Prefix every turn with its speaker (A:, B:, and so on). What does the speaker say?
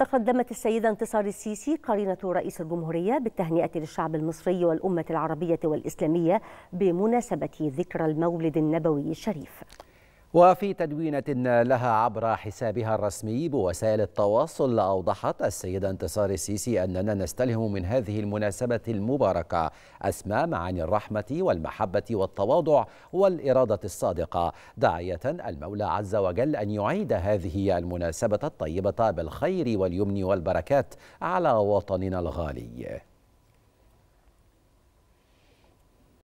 A: تقدمت السيدة انتصار السيسي قرينة رئيس الجمهورية بالتهنئة للشعب المصري والأمة العربية والإسلامية بمناسبة ذكرى المولد النبوي الشريف
B: وفي تدوينة لها عبر حسابها الرسمي بوسائل التواصل أوضحت السيدة انتصار السيسي أننا نستلهم من هذه المناسبة المباركة أسماء معاني الرحمة والمحبة والتواضع والإرادة الصادقة داعية المولى عز وجل أن يعيد هذه المناسبة الطيبة بالخير واليمن والبركات على وطننا الغالي